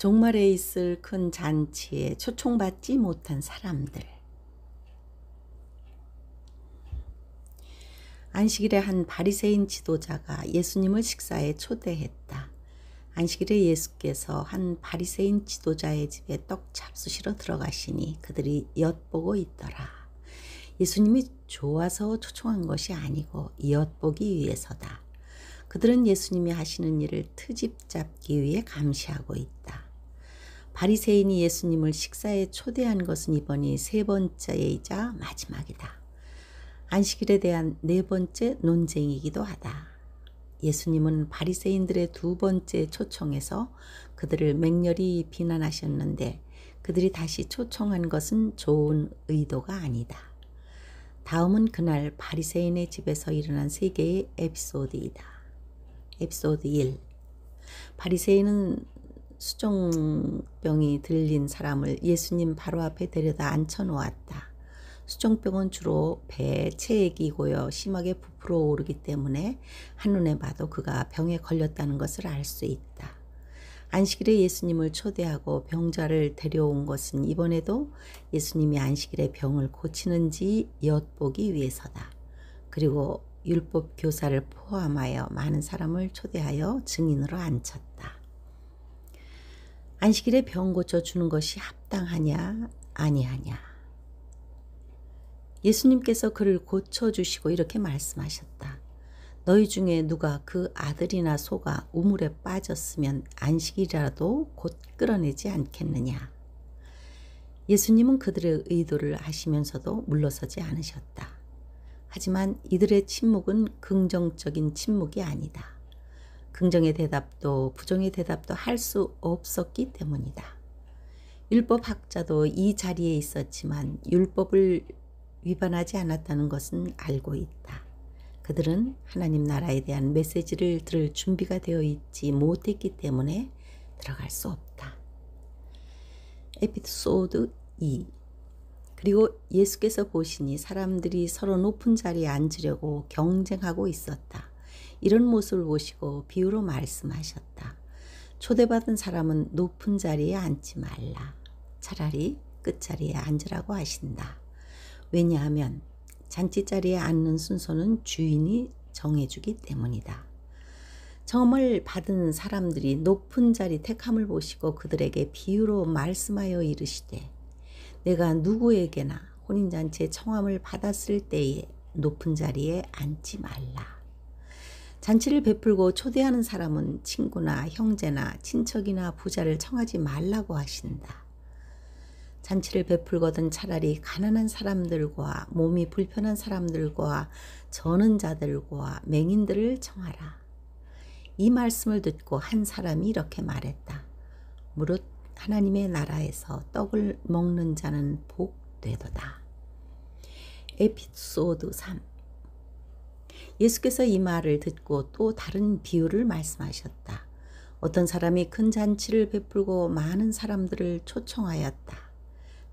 종말에 있을 큰 잔치에 초청받지 못한 사람들. 안식일의 한 바리새인 지도자가 예수님을 식사에 초대했다. 안식일에 예수께서 한 바리새인 지도자의 집에 떡 잡수시러 들어가시니 그들이 엿보고 있더라. 예수님이 좋아서 초청한 것이 아니고 엿보기 위해서다. 그들은 예수님이 하시는 일을 트집 잡기 위해 감시하고 있다. 바리새인이 예수님을 식사에 초대한 것은 이번이 세 번째이자 마지막이다. 안식일에 대한 네 번째 논쟁이기도 하다. 예수님은 바리새인들의 두 번째 초청에서 그들을 맹렬히 비난하셨는데 그들이 다시 초청한 것은 좋은 의도가 아니다. 다음은 그날 바리새인의 집에서 일어난 세 개의 에피소드이다. 에피소드 1. 바리새인은 수종병이 들린 사람을 예수님 바로 앞에 데려다 앉혀 놓았다. 수종병은 주로 배에 체액이 고여 심하게 부풀어 오르기 때문에 한눈에 봐도 그가 병에 걸렸다는 것을 알 수 있다. 안식일에 예수님을 초대하고 병자를 데려온 것은 이번에도 예수님이 안식일에 병을 고치는지 엿보기 위해서다. 그리고 율법 교사를 포함하여 많은 사람을 초대하여 증인으로 앉혔다. 안식일에 병 고쳐 주는 것이 합당하냐 아니하냐. 예수님께서 그를 고쳐 주시고 이렇게 말씀하셨다. 너희 중에 누가 그 아들이나 소가 우물에 빠졌으면 안식일이라도 곧 끌어내지 않겠느냐. 예수님은 그들의 의도를 아시면서도 물러서지 않으셨다. 하지만 이들의 침묵은 긍정적인 침묵이 아니다. 긍정의 대답도 부정의 대답도 할 수 없었기 때문이다. 율법학자도 이 자리에 있었지만 율법을 위반하지 않았다는 것은 알고 있다. 그들은 하나님 나라에 대한 메시지를 들을 준비가 되어 있지 못했기 때문에 들어갈 수 없다. 에피소드 2 그리고 예수께서 보시니 사람들이 서로 높은 자리에 앉으려고 경쟁하고 있었다. 이런 모습을 보시고 비유로 말씀하셨다. 초대받은 사람은 높은 자리에 앉지 말라. 차라리 끝자리에 앉으라고 하신다. 왜냐하면 잔치자리에 앉는 순서는 주인이 정해주기 때문이다. 정을 받은 사람들이 높은 자리 택함을 보시고 그들에게 비유로 말씀하여 이르시되 내가 누구에게나 혼인잔치의 청함을 받았을 때에 높은 자리에 앉지 말라. 잔치를 베풀고 초대하는 사람은 친구나 형제나 친척이나 부자를 청하지 말라고 하신다. 잔치를 베풀거든 차라리 가난한 사람들과 몸이 불편한 사람들과 저는 자들과 맹인들을 청하라. 이 말씀을 듣고 한 사람이 이렇게 말했다. 무릇 하나님의 나라에서 떡을 먹는 자는 복되도다. 에피소드 3 예수께서 이 말을 듣고 또 다른 비유를 말씀하셨다. 어떤 사람이 큰 잔치를 베풀고 많은 사람들을 초청하였다.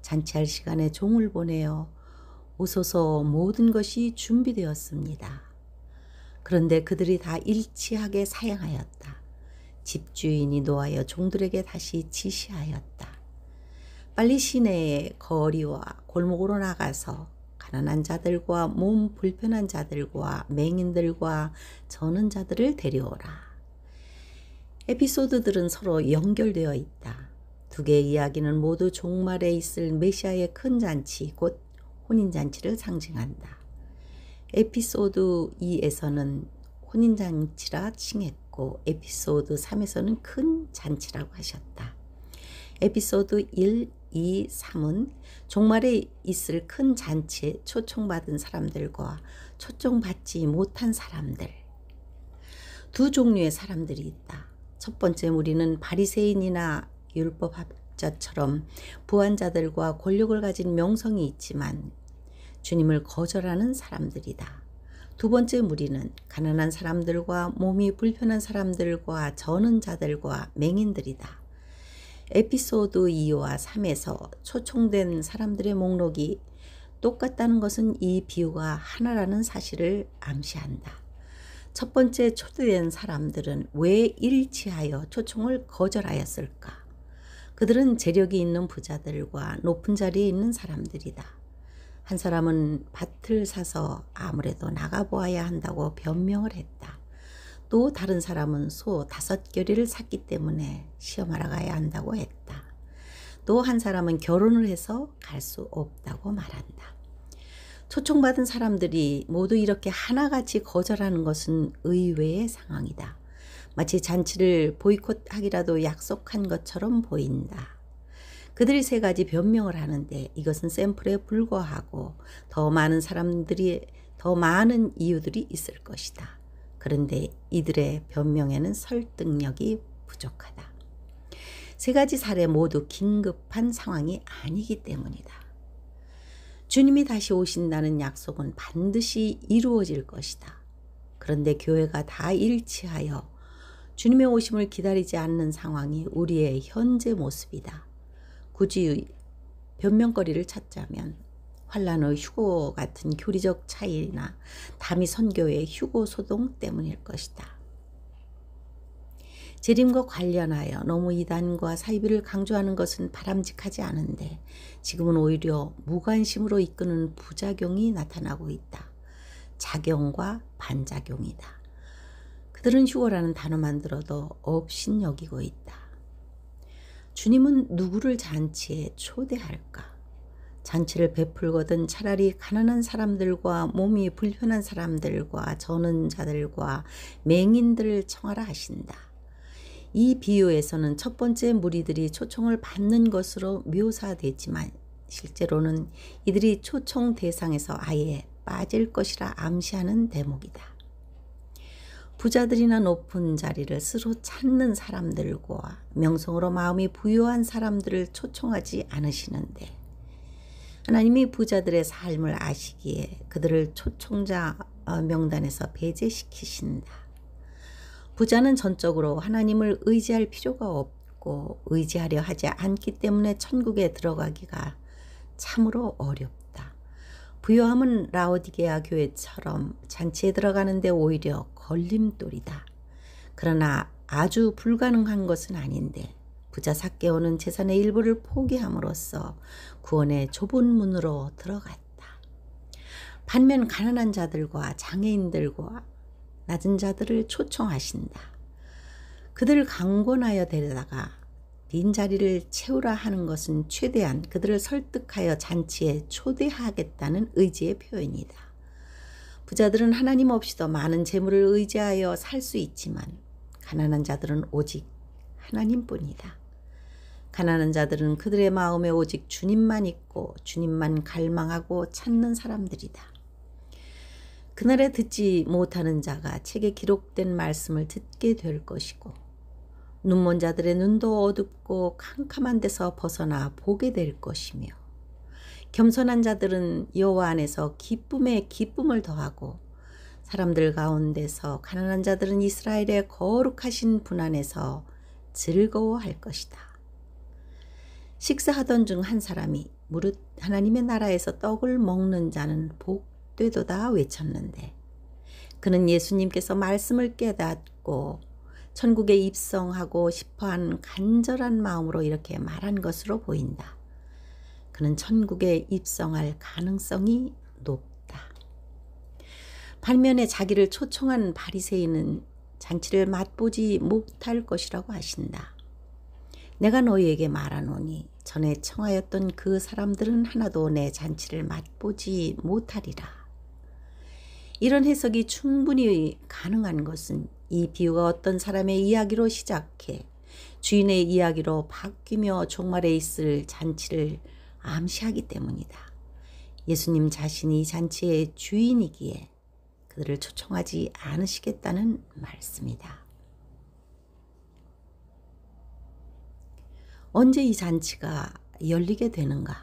잔치할 시간에 종을 보내어 오소서 모든 것이 준비되었습니다. 그런데 그들이 다 일치하게 사양하였다. 집주인이 노하여 종들에게 다시 지시하였다. 빨리 시내의 거리와 골목으로 나가서 가난한 자들과 몸 불편한 자들과 맹인들과 저는 자들을 데려오라. 에피소드들은 서로 연결되어 있다. 두 개의 이야기는 모두 종말에 있을 메시아의 큰 잔치, 곧 혼인잔치를 상징한다. 에피소드 2에서는 혼인잔치라 칭했고 에피소드 3에서는 큰 잔치라고 하셨다. 에피소드 1, 이 3은 종말에 있을 큰 잔치에 초청받은 사람들과 초청받지 못한 사람들 두 종류의 사람들이 있다. 첫 번째 무리는 바리새인이나 율법학자처럼 부한자들과 권력을 가진 명성이 있지만 주님을 거절하는 사람들이다. 두 번째 무리는 가난한 사람들과 몸이 불편한 사람들과 저는 자들과 맹인들이다. 에피소드 2와 3에서 초청된 사람들의 목록이 똑같다는 것은 이 비유가 하나라는 사실을 암시한다. 첫 번째 초대된 사람들은 왜 일치하여 초청을 거절하였을까? 그들은 재력이 있는 부자들과 높은 자리에 있는 사람들이다. 한 사람은 밭을 사서 아무래도 나가보아야 한다고 변명을 했다. 또 다른 사람은 소 다섯 결의를 샀기 때문에 시험하러 가야 한다고 했다. 또 한 사람은 결혼을 해서 갈 수 없다고 말한다. 초청받은 사람들이 모두 이렇게 하나같이 거절하는 것은 의외의 상황이다. 마치 잔치를 보이콧하기라도 약속한 것처럼 보인다. 그들이 세 가지 변명을 하는데 이것은 샘플에 불과하고 더 많은 사람들이 더 많은 이유들이 있을 것이다. 그런데 이들의 변명에는 설득력이 부족하다. 세 가지 사례 모두 긴급한 상황이 아니기 때문이다. 주님이 다시 오신다는 약속은 반드시 이루어질 것이다. 그런데 교회가 다 일치하여 주님의 오심을 기다리지 않는 상황이 우리의 현재 모습이다. 굳이 변명거리를 찾자면 환란의 휴고 같은 교리적 차이나 담이 선교의 휴고 소동 때문일 것이다. 재림과 관련하여 너무 이단과 사이비를 강조하는 것은 바람직하지 않은데 지금은 오히려 무관심으로 이끄는 부작용이 나타나고 있다. 작용과 반작용이다. 그들은 휴고라는 단어만 들어도 업신여기고 있다. 주님은 누구를 잔치에 초대할까? 잔치를 베풀거든 차라리 가난한 사람들과 몸이 불편한 사람들과 전는 자들과 맹인들을 청하라 하신다. 이 비유에서는 첫 번째 무리들이 초청을 받는 것으로 묘사되지만 실제로는 이들이 초청 대상에서 아예 빠질 것이라 암시하는 대목이다. 부자들이나 높은 자리를 스스로 찾는 사람들과 명성으로 마음이 부유한 사람들을 초청하지 않으시는데 하나님이 부자들의 삶을 아시기에 그들을 초청자 어, 명단에서 배제시키신다. 부자는 전적으로 하나님을 의지할 필요가 없고 의지하려 하지 않기 때문에 천국에 들어가기가 참으로 어렵다. 부여함은 라오디게아 교회처럼 잔치에 들어가는데 오히려 걸림돌이다. 그러나 아주 불가능한 것은 아닌데 부자 삭개오는 재산의 일부를 포기함으로써 구원의 좁은 문으로 들어갔다. 반면 가난한 자들과 장애인들과 낮은 자들을 초청하신다. 그들을 강권하여 데려다가 빈자리를 채우라 하는 것은 최대한 그들을 설득하여 잔치에 초대하겠다는 의지의 표현이다. 부자들은 하나님 없이도 많은 재물을 의지하여 살 수 있지만 가난한 자들은 오직 하나님뿐이다. 가난한 자들은 그들의 마음에 오직 주님만 있고 주님만 갈망하고 찾는 사람들이다. 그날에 듣지 못하는 자가 책에 기록된 말씀을 듣게 될 것이고 눈먼 자들의 눈도 어둡고 캄캄한 데서 벗어나 보게 될 것이며 겸손한 자들은 여호와 안에서 기쁨에 기쁨을 더하고 사람들 가운데서 가난한 자들은 이스라엘의 거룩하신 분 안에서 즐거워할 것이다. 식사하던 중 한 사람이 무릇 하나님의 나라에서 떡을 먹는 자는 복되도다 외쳤는데 그는 예수님께서 말씀을 깨닫고 천국에 입성하고 싶어한 간절한 마음으로 이렇게 말한 것으로 보인다. 그는 천국에 입성할 가능성이 높다. 반면에 자기를 초청한 바리새인은 잔치를 맛보지 못할 것이라고 하신다. 내가 너희에게 말하노니 전에 청하였던 그 사람들은 하나도 내 잔치를 맛보지 못하리라. 이런 해석이 충분히 가능한 것은 이 비유가 어떤 사람의 이야기로 시작해 주인의 이야기로 바뀌며 종말에 있을 잔치를 암시하기 때문이다. 예수님 자신이 잔치의 주인이기에 그들을 초청하지 않으시겠다는 말씀이다. 언제 이 잔치가 열리게 되는가?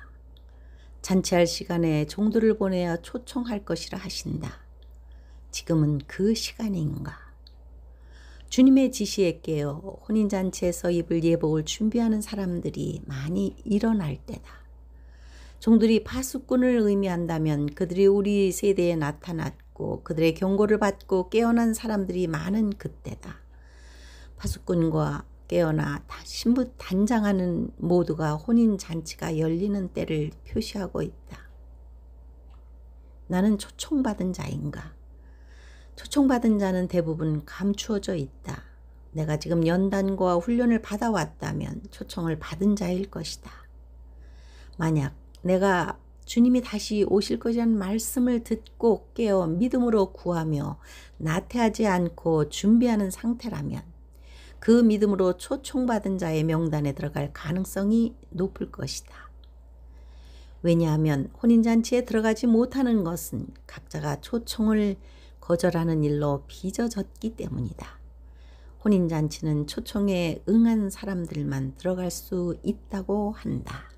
잔치할 시간에 종들을 보내야 초청할 것이라 하신다. 지금은 그 시간인가? 주님의 지시에 깨어 혼인잔치에서 입을 예복을 준비하는 사람들이 많이 일어날 때다. 종들이 파수꾼을 의미한다면 그들이 우리 세대에 나타났고 그들의 경고를 받고 깨어난 사람들이 많은 그때다. 파수꾼과 깨어나 신부 단장하는 모두가 혼인 잔치가 열리는 때를 표시하고 있다. 나는 초청받은 자인가? 초청받은 자는 대부분 감추어져 있다. 내가 지금 연단과 훈련을 받아왔다면 초청을 받은 자일 것이다. 만약 내가 주님이 다시 오실 것이라는 말씀을 듣고 깨어 믿음으로 구하며 나태하지 않고 준비하는 상태라면 그 믿음으로 초청받은 자의 명단에 들어갈 가능성이 높을 것이다. 왜냐하면 혼인잔치에 들어가지 못하는 것은 각자가 초청을 거절하는 일로 빚어졌기 때문이다. 혼인잔치는 초청에 응한 사람들만 들어갈 수 있다고 한다.